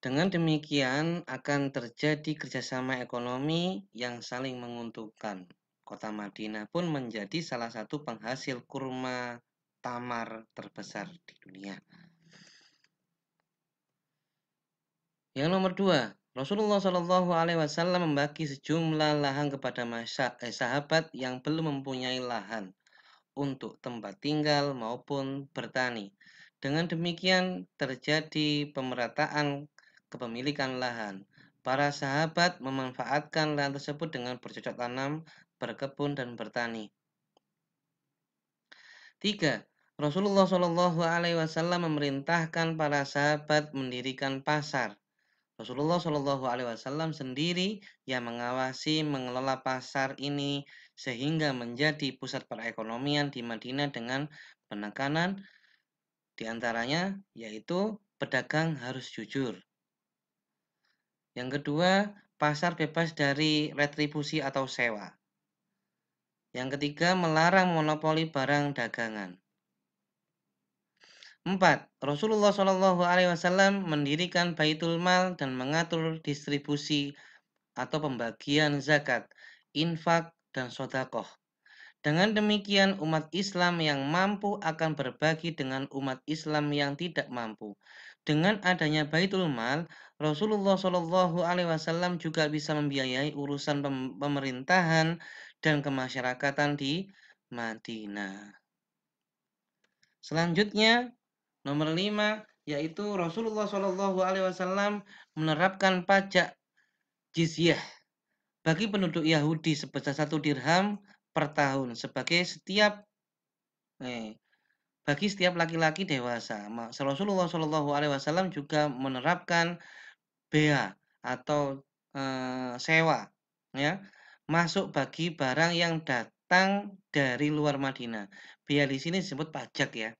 Dengan demikian, akan terjadi kerjasama ekonomi yang saling menguntungkan. Kota Madinah pun menjadi salah satu penghasil kurma tamar terbesar di dunia. Yang nomor dua, Rasulullah Shallallahu Alaihi Wasallam membagi sejumlah lahan kepada masyarakat, eh, sahabat yang belum mempunyai lahan untuk tempat tinggal maupun bertani. Dengan demikian terjadi pemerataan kepemilikan lahan. Para sahabat memanfaatkan lahan tersebut dengan bercocok tanam, berkebun, dan bertani. 3. Rasulullah Shallallahu Alaihi Wasallam memerintahkan para sahabat mendirikan pasar. Rasulullah Shallallahu Alaihi Wasallam sendiri yang mengawasi mengelola pasar ini sehingga menjadi pusat perekonomian di Madinah dengan penekanan diantaranya yaitu pedagang harus jujur, yang kedua, pasar bebas dari retribusi atau sewa. Yang ketiga, melarang monopoli barang dagangan. Empat, Rasulullah Shallallahu Alaihi Wasallam mendirikan baitul mal dan mengatur distribusi atau pembagian zakat, infak, dan sodakoh. Dengan demikian, umat Islam yang mampu akan berbagi dengan umat Islam yang tidak mampu. Dengan adanya Baitul Mal, Rasulullah Shallallahu Alaihi Wasallam juga bisa membiayai urusan pemerintahan dan kemasyarakatan di Madinah. Selanjutnya nomor lima yaitu Rasulullah Shallallahu Alaihi Wasallam menerapkan pajak jizyah bagi penduduk Yahudi sebesar satu dirham per tahun sebagai setiap eh, bagi setiap laki-laki dewasa. Rasulullah Shallallahu Alaihi Wasallam juga menerapkan bea atau e, sewa ya masuk bagi barang yang datang dari luar Madinah. Bea di sini disebut pajak ya.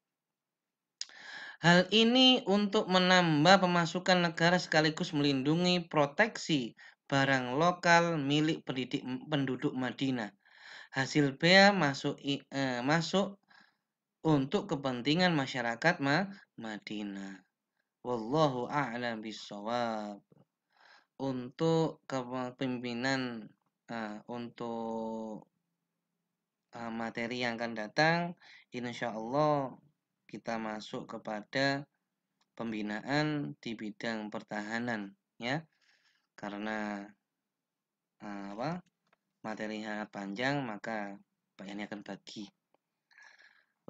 Hal ini untuk menambah pemasukan negara sekaligus melindungi proteksi barang lokal milik pendidik, penduduk Madinah. Hasil bea masuk e, masuk untuk kepentingan masyarakat Madinah. Wallahu a'lam bisawab. Untuk kepemimpinan uh, untuk uh, materi yang akan datang, insya Allah kita masuk kepada pembinaan di bidang pertahanan, ya, karena uh, apa materi sangat panjang, maka Pak akan bagi.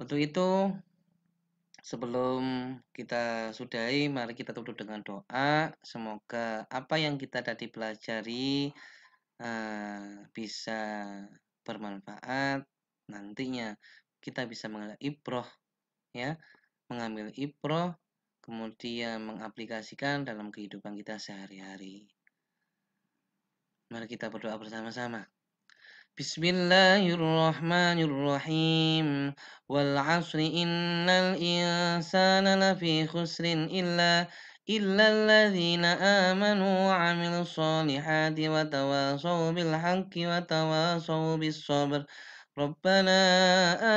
Untuk itu Sebelum kita sudahi, mari kita tutup dengan doa. Semoga apa yang kita tadi pelajari uh, bisa bermanfaat nantinya. Kita bisa mengambil ibroh, ya, mengambil ibroh, kemudian mengaplikasikan dalam kehidupan kita sehari-hari. Mari kita berdoa bersama-sama. بسم الله الرحمن الرحيم والعصر إن الإنسان لفي خسر إلا إلا الذين آمنوا وعملوا الصالحات وتواصوا بالحق وتواصوا بالصبر ربنا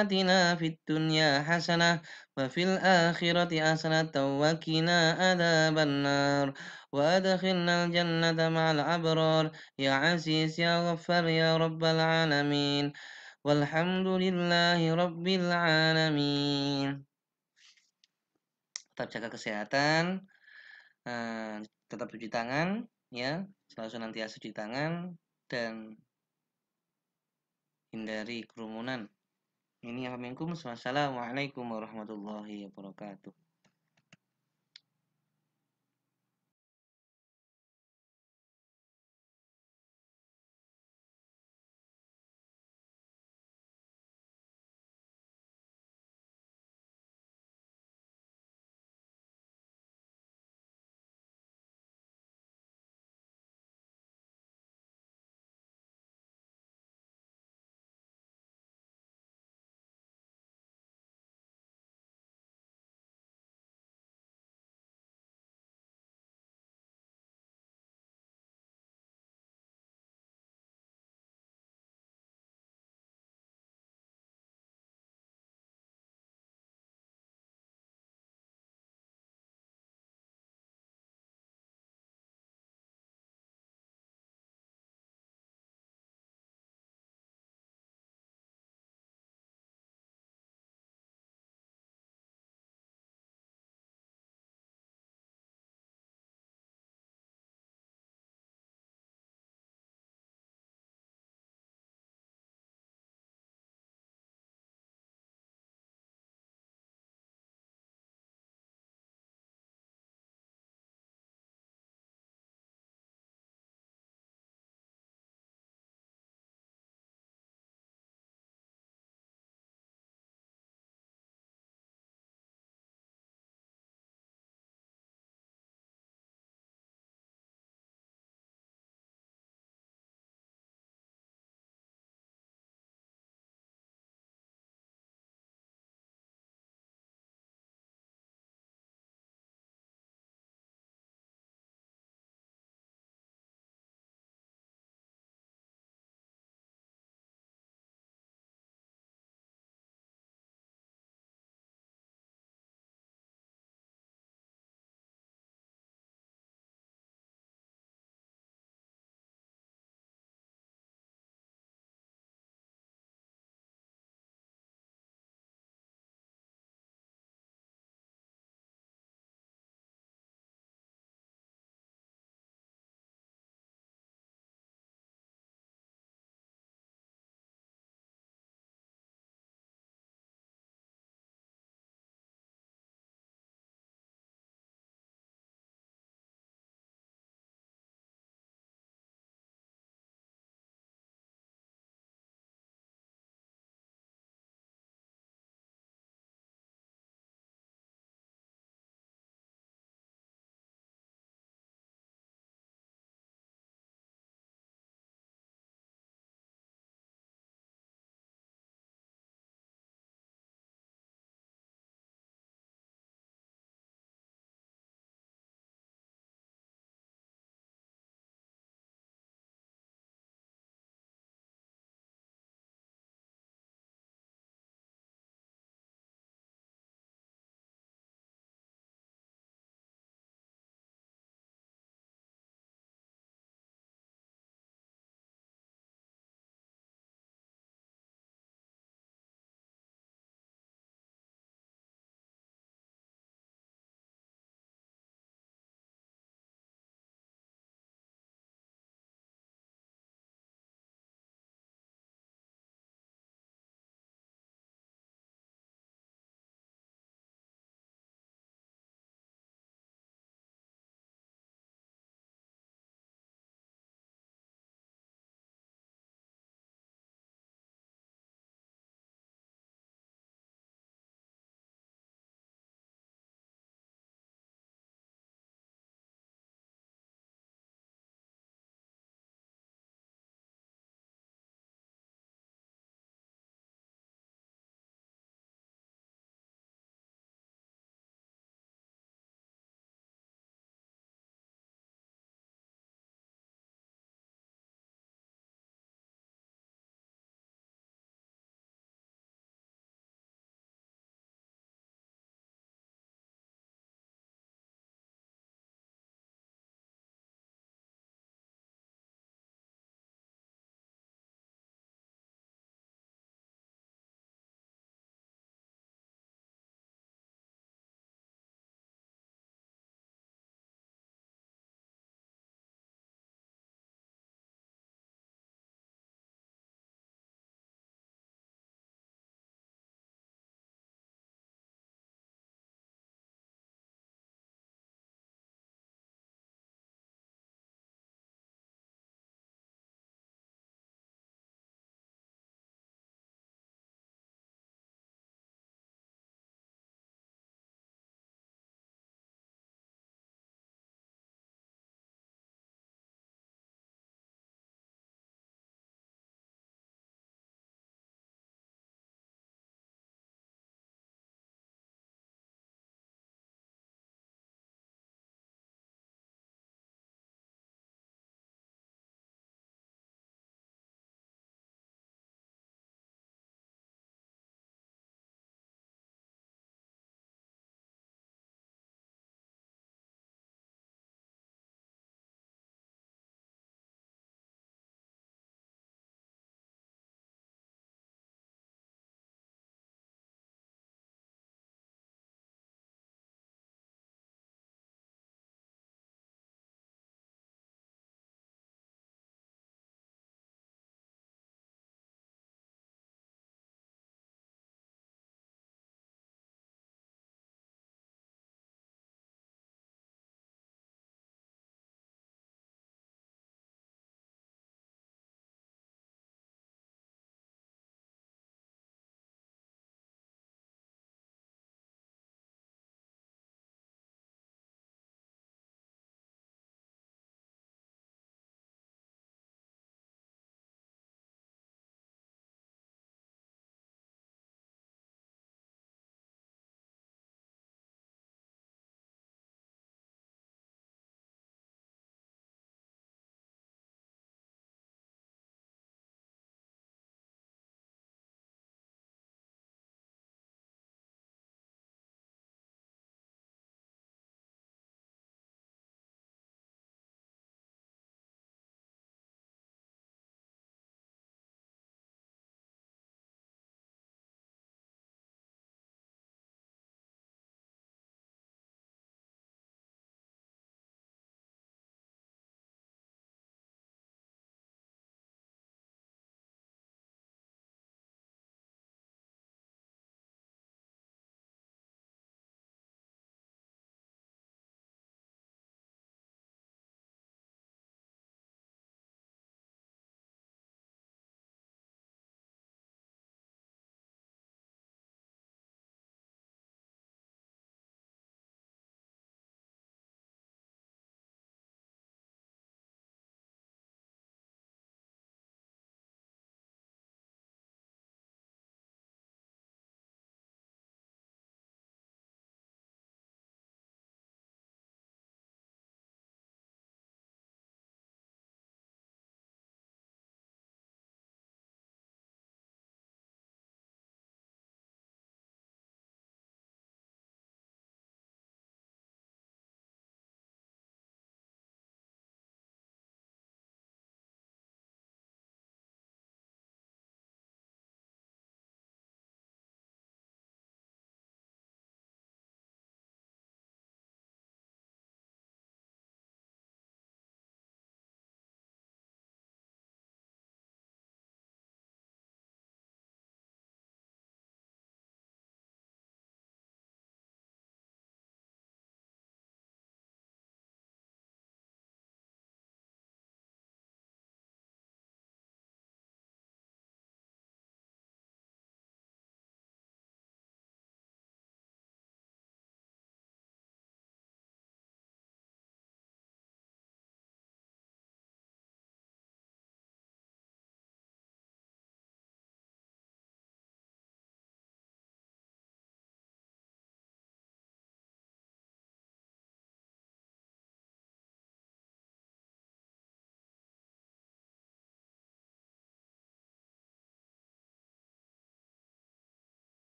آتنا في الدنيا حسنة وفي الآخرة حسنة وقنا عذاب النار وأدخلنا الجنة مع الأبرار يا عزيز يا غفار يا رب العالمين والحمد لله رب العالمين tetap jaga kesehatan uh, tetap cuci tangan ya selalu senantiasa cuci tangan dan hindari kerumunan ini amin Wassalamualaikum warahmatullahi wabarakatuh.